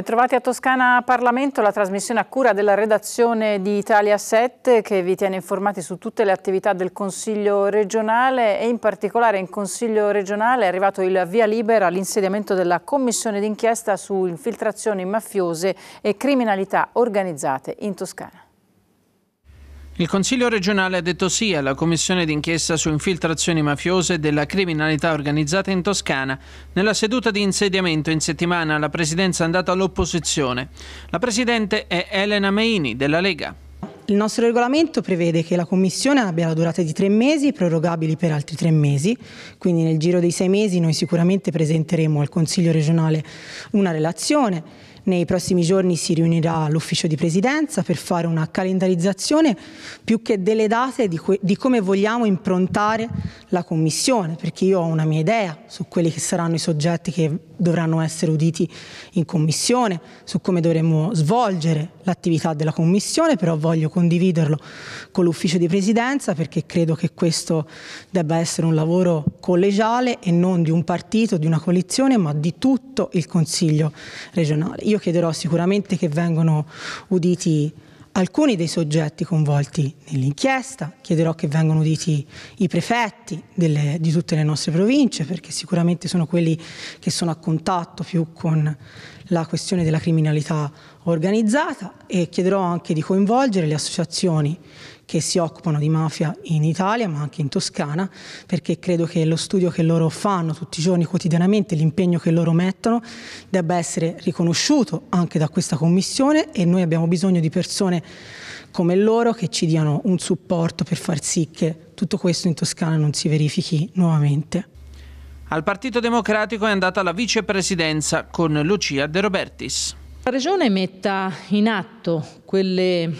Bentrovati a Toscana Parlamento, la trasmissione a cura della redazione di Italia 7 che vi tiene informati su tutte le attività del Consiglio regionale e in particolare in Consiglio regionale è arrivato il via libera all'insediamento della commissione d'inchiesta su infiltrazioni mafiose e criminalità organizzate in Toscana. Il Consiglio regionale ha detto sì alla commissione d'inchiesta su infiltrazioni mafiose della criminalità organizzata in Toscana. Nella seduta di insediamento in settimana la presidenza è andata all'opposizione. La presidente è Elena Meini della Lega. Il nostro regolamento prevede che la Commissione abbia la durata di tre mesi, prorogabili per altri tre mesi, quindi nel giro dei sei mesi noi sicuramente presenteremo al Consiglio regionale una relazione nei prossimi giorni si riunirà l'ufficio di presidenza per fare una calendarizzazione più che delle date di, di, come vogliamo improntare la Commissione, perché io ho una mia idea su quelli che saranno i soggetti che dovranno essere uditi in Commissione, su come dovremmo svolgere l'attività della Commissione, però voglio condividerlo con l'ufficio di presidenza perché credo che questo debba essere un lavoro collegiale e non di un partito, di una coalizione, ma di tutto il Consiglio regionale. Io io chiederò sicuramente che vengano uditi alcuni dei soggetti coinvolti nell'inchiesta, chiederò che vengano uditi i prefetti delle, di tutte le nostre province, perché sicuramente sono quelli che sono a contatto più con la questione della criminalità organizzata e chiederò anche di coinvolgere le associazioni che si occupano di mafia in Italia ma anche in Toscana perché credo che lo studio che loro fanno tutti i giorni quotidianamente, l'impegno che loro mettono debba essere riconosciuto anche da questa commissione e noi abbiamo bisogno di persone come loro che ci diano un supporto per far sì che tutto questo in Toscana non si verifichi nuovamente. Al Partito Democratico è andata la vicepresidenza con Lucia De Robertis. La Regione metta in atto quelle,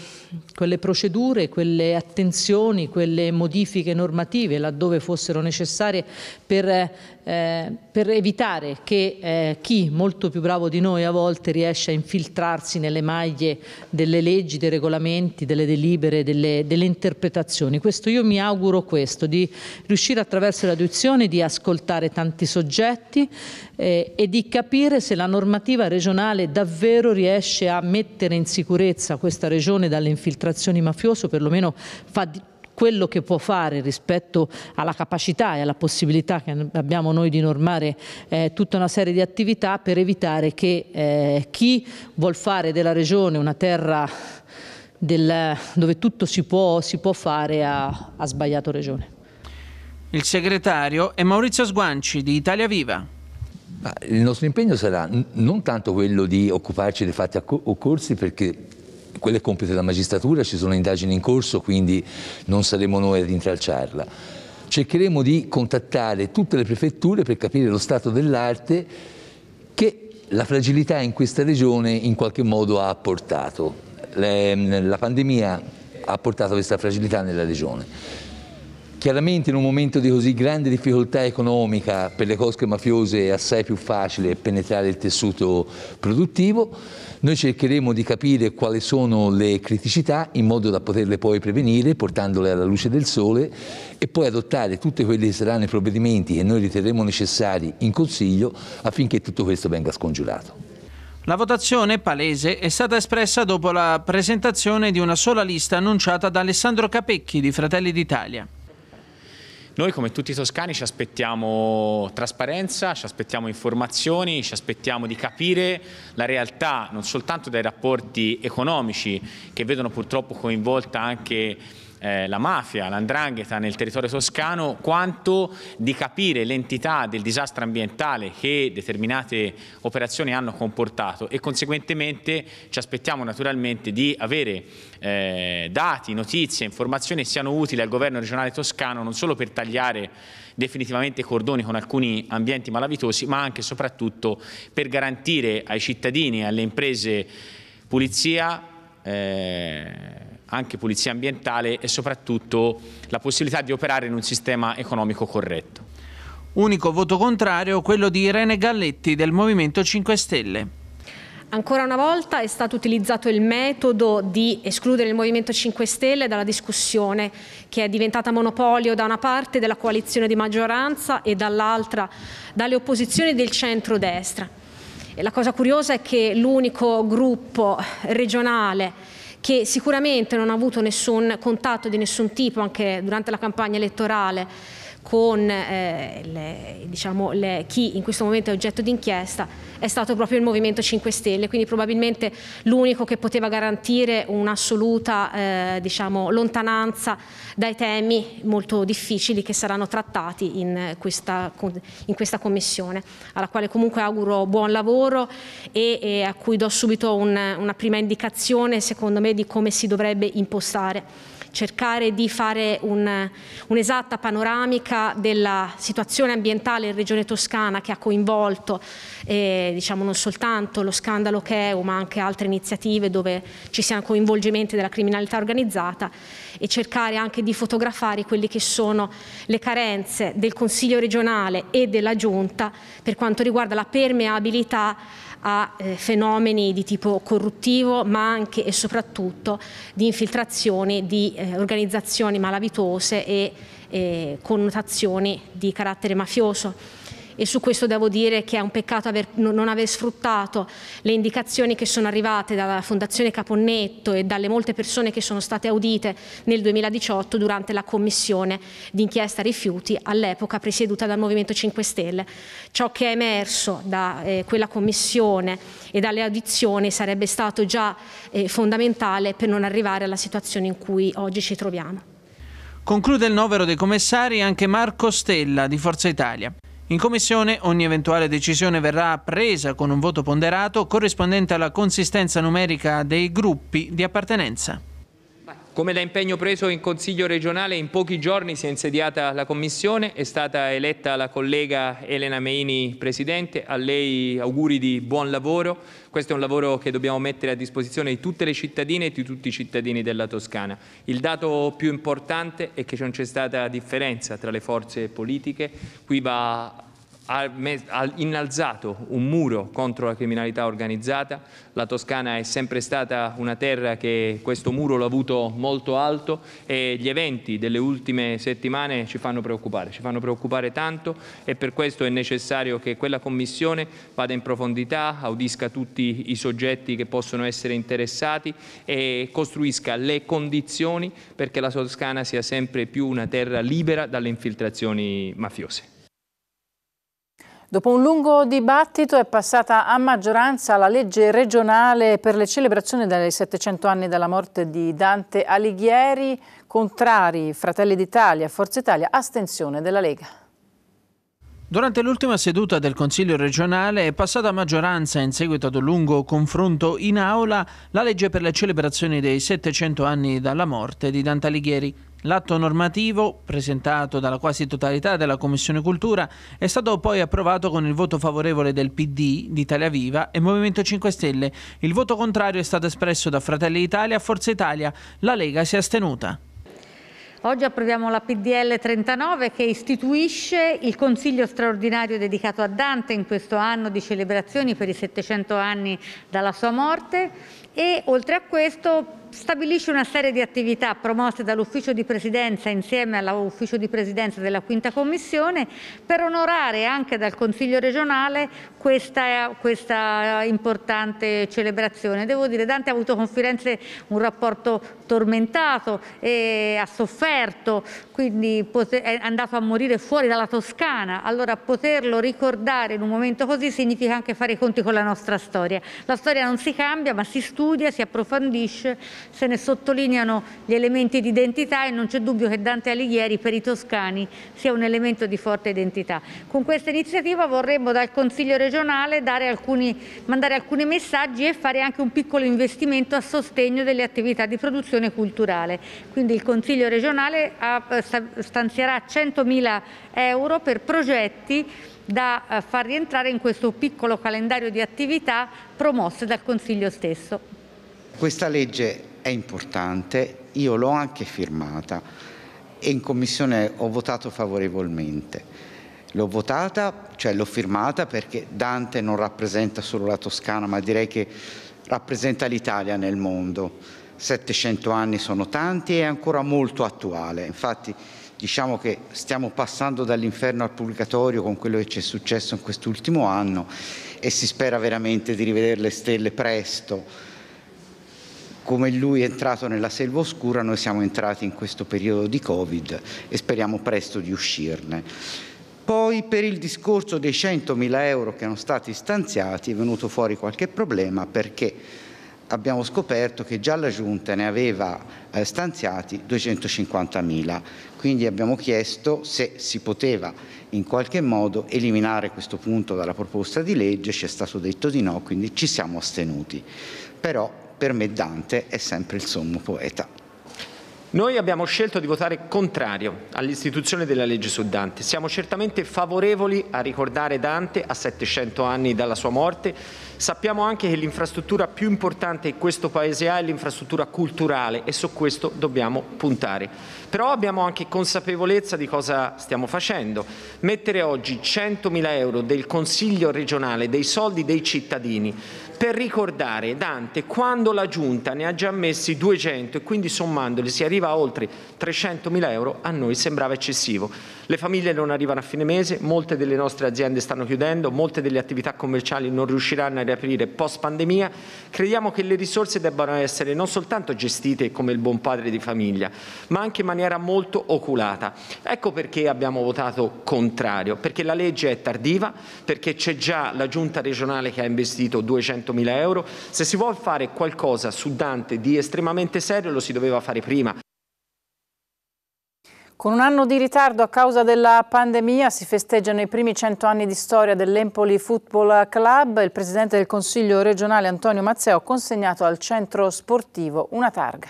quelle procedure, quelle attenzioni, quelle modifiche normative laddove fossero necessarie per, eh, per evitare che eh, chi molto più bravo di noi a volte riesce a infiltrarsi nelle maglie delle leggi, dei regolamenti, delle delibere, delle, delle interpretazioni. Questo, io mi auguro questo, di riuscire attraverso le audizioni di ascoltare tanti soggetti eh, e di capire se la normativa regionale davvero riesce a mettere in sicurezza questa regione dalle infiltrazioni mafiose, perlomeno fa di quello che può fare rispetto alla capacità e alla possibilità che abbiamo noi di normare eh, tutta una serie di attività per evitare che eh, chi vuol fare della regione una terra del, dove tutto si può, si può fare ha sbagliato regione. Il segretario è Maurizio Sguanci di Italia Viva. Il nostro impegno sarà non tanto quello di occuparci dei fatti occorsi perché quello è compito della magistratura, ci sono indagini in corso, quindi non saremo noi ad intralciarla. Cercheremo di contattare tutte le prefetture per capire lo stato dell'arte che la fragilità in questa regione in qualche modo ha portato. La pandemia ha portato questa fragilità nella regione. Chiaramente in un momento di così grande difficoltà economica per le cosche mafiose è assai più facile penetrare il tessuto produttivo, noi cercheremo di capire quali sono le criticità in modo da poterle poi prevenire portandole alla luce del sole e poi adottare tutti quelli che saranno i provvedimenti che noi riterremo necessari in Consiglio affinché tutto questo venga scongiurato. La votazione palese è stata espressa dopo la presentazione di una sola lista annunciata da Alessandro Capecchi di Fratelli d'Italia. Noi come tutti i toscani ci aspettiamo trasparenza, ci aspettiamo informazioni, ci aspettiamo di capire la realtà non soltanto dai rapporti economici che vedono purtroppo coinvolta anche eh, la mafia, l'andrangheta nel territorio toscano, quanto di capire l'entità del disastro ambientale che determinate operazioni hanno comportato e conseguentemente ci aspettiamo naturalmente di avere eh, dati, notizie, informazioni che siano utili al governo regionale toscano non solo per tagliare definitivamente cordoni con alcuni ambienti malavitosi ma anche e soprattutto per garantire ai cittadini e alle imprese pulizia, eh, anche pulizia ambientale e soprattutto la possibilità di operare in un sistema economico corretto. Unico voto contrario quello di Irene Galletti del Movimento 5 Stelle. Ancora una volta è stato utilizzato il metodo di escludere il Movimento 5 Stelle dalla discussione che è diventata monopolio da una parte della coalizione di maggioranza e dall'altra dalle opposizioni del centro-destra. la cosa curiosa è che l'unico gruppo regionale che sicuramente non ha avuto nessun contatto di nessun tipo anche durante la campagna elettorale con eh, le, diciamo, le, chi in questo momento è oggetto di inchiesta è stato proprio il Movimento 5 Stelle, quindi probabilmente l'unico che poteva garantire un'assoluta eh, diciamo, lontananza dai temi molto difficili che saranno trattati in questa, in questa commissione, alla quale comunque auguro buon lavoro e, e a cui do subito un, una prima indicazione secondo me di come si dovrebbe impostare cercare di fare un'esatta un panoramica della situazione ambientale in Regione Toscana che ha coinvolto eh, diciamo non soltanto lo scandalo Cheu ma anche altre iniziative dove ci siano coinvolgimenti della criminalità organizzata e cercare anche di fotografare quelle che sono le carenze del Consiglio regionale e della Giunta per quanto riguarda la permeabilità a eh, fenomeni di tipo corruttivo ma anche e soprattutto di infiltrazioni di eh, organizzazioni malavitose e eh, connotazioni di carattere mafioso e su questo devo dire che è un peccato aver, non aver sfruttato le indicazioni che sono arrivate dalla Fondazione Caponnetto e dalle molte persone che sono state audite nel 2018 durante la commissione d'inchiesta rifiuti all'epoca presieduta dal Movimento 5 Stelle. Ciò che è emerso da eh, quella commissione e dalle audizioni sarebbe stato già eh, fondamentale per non arrivare alla situazione in cui oggi ci troviamo. Conclude il novero dei commissari anche Marco Stella di Forza Italia. In Commissione ogni eventuale decisione verrà presa con un voto ponderato corrispondente alla consistenza numerica dei gruppi di appartenenza. Come da impegno preso in Consiglio regionale, in pochi giorni si è insediata la Commissione, è stata eletta la collega Elena Meini Presidente, a lei auguri di buon lavoro. Questo è un lavoro che dobbiamo mettere a disposizione di tutte le cittadine e di tutti i cittadini della Toscana. Il dato più importante è che non c'è stata differenza tra le forze politiche, qui va ha, innalzato un muro contro la criminalità organizzata, la Toscana è sempre stata una terra che questo muro l'ha avuto molto alto e gli eventi delle ultime settimane ci fanno preoccupare, ci fanno preoccupare tanto e per questo è necessario che quella commissione vada in profondità, audisca tutti i soggetti che possono essere interessati e costruisca le condizioni perché la Toscana sia sempre più una terra libera dalle infiltrazioni mafiose. Dopo un lungo dibattito è passata a maggioranza la legge regionale per le celebrazioni dei 700 anni dalla morte di Dante Alighieri, contrari Fratelli d'Italia, Forza Italia, astensione della Lega. Durante l'ultima seduta del Consiglio regionale è passata a maggioranza, in seguito ad un lungo confronto in aula, la legge per le celebrazioni dei 700 anni dalla morte di Dante Alighieri. L'atto normativo, presentato dalla quasi totalità della Commissione Cultura, è stato poi approvato con il voto favorevole del PD, di Italia Viva e Movimento 5 Stelle. Il voto contrario è stato espresso da Fratelli Italia, Forza Italia. La Lega si è astenuta. Oggi approviamo la PDL 39 che istituisce il Consiglio straordinario dedicato a Dante in questo anno di celebrazioni per i 700 anni dalla sua morte e oltre a questo stabilisce una serie di attività promosse dall'ufficio di presidenza insieme all'ufficio di presidenza della quinta commissione per onorare anche dal Consiglio regionale questa, questa importante celebrazione. Devo dire Dante ha avuto con Firenze un rapporto tormentato e ha sofferto, quindi è andato a morire fuori dalla Toscana, allora poterlo ricordare in un momento così significa anche fare i conti con la nostra storia. La storia non si cambia ma si studia, si approfondisce, se ne sottolineano gli elementi di identità e non c'è dubbio che Dante Alighieri per i toscani sia un elemento di forte identità. Con questa iniziativa vorremmo dal Consiglio regionale alcuni, mandare alcuni messaggi e fare anche un piccolo investimento a sostegno delle attività di produzione promozione culturale. Quindi il Consiglio regionale eh, stanzierà 100.000 euro per progetti da eh, far rientrare in questo piccolo calendario di attività promosse dal Consiglio stesso. Questa legge è importante, io l'ho anche firmata e in Commissione ho votato favorevolmente. L'ho votata, cioè l'ho firmata perché Dante non rappresenta solo la Toscana, ma direi che rappresenta l'Italia nel mondo 700 anni sono tanti e è ancora molto attuale. Infatti diciamo che stiamo passando dall'inferno al pubblicatorio con quello che ci è successo in quest'ultimo anno e si spera veramente di rivedere le stelle presto. Come lui è entrato nella selva oscura, noi siamo entrati in questo periodo di Covid e speriamo presto di uscirne. Poi per il discorso dei 100.000 euro che erano stati stanziati è venuto fuori qualche problema perché abbiamo scoperto che già la Giunta ne aveva eh, stanziati 250.000, quindi abbiamo chiesto se si poteva in qualche modo eliminare questo punto dalla proposta di legge, ci è stato detto di no, quindi ci siamo astenuti. Però per me Dante è sempre il sommo poeta. Noi abbiamo scelto di votare contrario all'istituzione della legge su Dante. Siamo certamente favorevoli a ricordare Dante a 700 anni dalla sua morte, Sappiamo anche che l'infrastruttura più importante che questo Paese ha è l'infrastruttura culturale e su questo dobbiamo puntare. Però abbiamo anche consapevolezza di cosa stiamo facendo. Mettere oggi 100.000 euro del Consiglio regionale, dei soldi dei cittadini, per ricordare Dante quando la Giunta ne ha già messi 200 e quindi sommandoli si arriva a oltre 300.000 euro, a noi sembrava eccessivo. Le famiglie non arrivano a fine mese, molte delle nostre aziende stanno chiudendo, molte delle attività commerciali non riusciranno a riaprire post pandemia. Crediamo che le risorse debbano essere non soltanto gestite come il buon padre di famiglia, ma anche in maniera molto oculata. Ecco perché abbiamo votato contrario, perché la legge è tardiva, perché c'è già la giunta regionale che ha investito 200 mila euro. Se si vuole fare qualcosa su Dante di estremamente serio lo si doveva fare prima. Con un anno di ritardo a causa della pandemia si festeggiano i primi 100 anni di storia dell'Empoli Football Club. Il presidente del Consiglio regionale Antonio Mazzeo ha consegnato al centro sportivo una targa.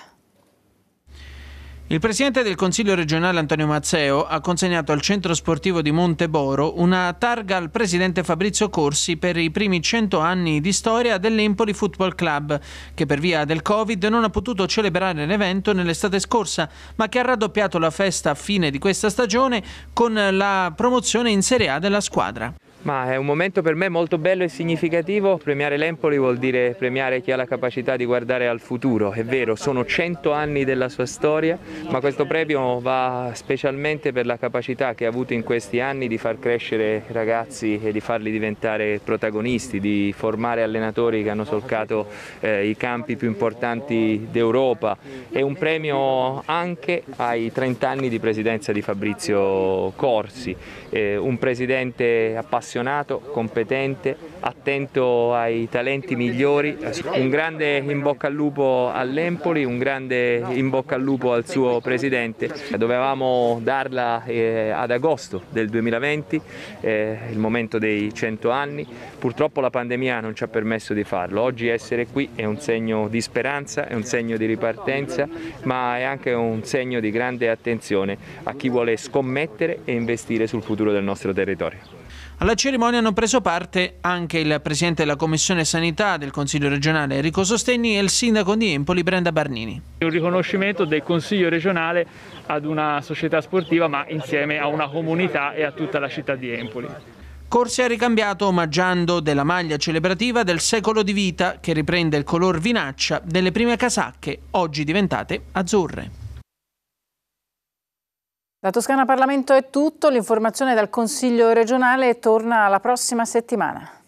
Il presidente del Consiglio regionale Antonio Mazzeo ha consegnato al centro sportivo di Monteboro una targa al presidente Fabrizio Corsi per i primi 100 anni di storia dell'Empoli Football Club, che per via del Covid non ha potuto celebrare l'evento nell'estate scorsa, ma che ha raddoppiato la festa a fine di questa stagione con la promozione in Serie A della squadra. Ma è un momento per me molto bello e significativo, premiare l'Empoli vuol dire premiare chi ha la capacità di guardare al futuro, è vero, sono 100 anni della sua storia, ma questo premio va specialmente per la capacità che ha avuto in questi anni di far crescere ragazzi e di farli diventare protagonisti, di formare allenatori che hanno solcato eh, i campi più importanti d'Europa. È un premio anche ai 30 anni di presidenza di Fabrizio Corsi, eh, un presidente appassionato appassionato, competente, attento ai talenti migliori, un grande in bocca al lupo all'Empoli, un grande in bocca al lupo al suo presidente. Dovevamo darla eh, ad agosto del 2020, eh, il momento dei 100 anni, purtroppo la pandemia non ci ha permesso di farlo, oggi essere qui è un segno di speranza, è un segno di ripartenza, ma è anche un segno di grande attenzione a chi vuole scommettere e investire sul futuro del nostro territorio. Alla cerimonia hanno preso parte anche il presidente della Commissione Sanità del Consiglio regionale Enrico Sostegni e il sindaco di Empoli Brenda Barnini. Un riconoscimento del Consiglio regionale ad una società sportiva ma insieme a una comunità e a tutta la città di Empoli. Corsi ha ricambiato omaggiando della maglia celebrativa del secolo di vita che riprende il color vinaccia delle prime casacche, oggi diventate azzurre. Da Toscana Parlamento è tutto, l'informazione dal Consiglio regionale torna la prossima settimana.